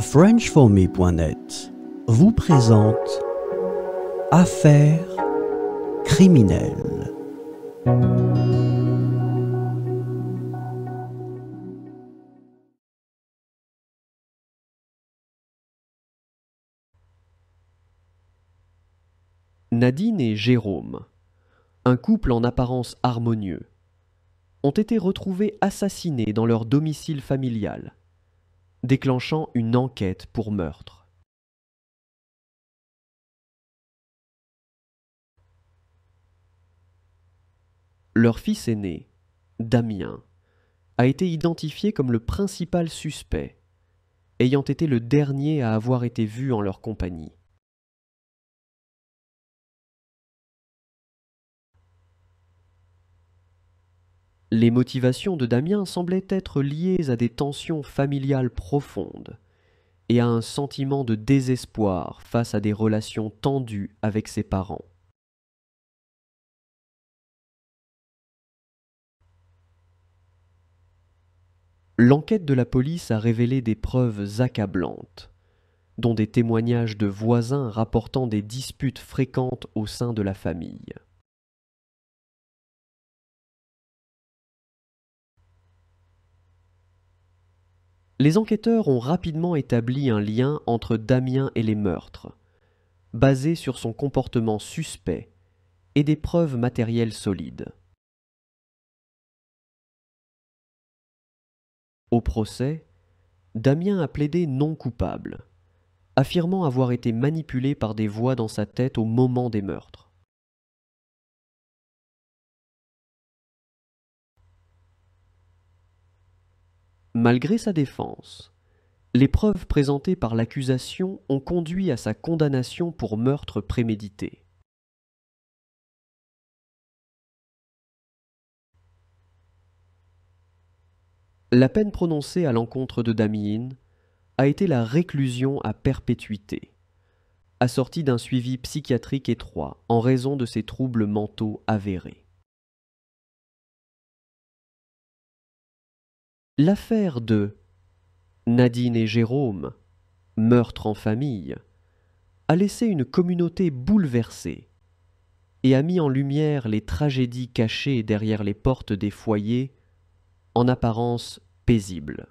FrenchForMe.net vous présente Affaires criminelles. Nadine et Jérôme, un couple en apparence harmonieux, ont été retrouvés assassinés dans leur domicile familial déclenchant une enquête pour meurtre. Leur fils aîné, Damien, a été identifié comme le principal suspect, ayant été le dernier à avoir été vu en leur compagnie. Les motivations de Damien semblaient être liées à des tensions familiales profondes et à un sentiment de désespoir face à des relations tendues avec ses parents. L'enquête de la police a révélé des preuves accablantes, dont des témoignages de voisins rapportant des disputes fréquentes au sein de la famille. Les enquêteurs ont rapidement établi un lien entre Damien et les meurtres, basé sur son comportement suspect et des preuves matérielles solides. Au procès, Damien a plaidé non coupable, affirmant avoir été manipulé par des voix dans sa tête au moment des meurtres. Malgré sa défense, les preuves présentées par l'accusation ont conduit à sa condamnation pour meurtre prémédité. La peine prononcée à l'encontre de Damien a été la réclusion à perpétuité, assortie d'un suivi psychiatrique étroit en raison de ses troubles mentaux avérés. L'affaire de Nadine et Jérôme, meurtre en famille, a laissé une communauté bouleversée et a mis en lumière les tragédies cachées derrière les portes des foyers, en apparence paisibles.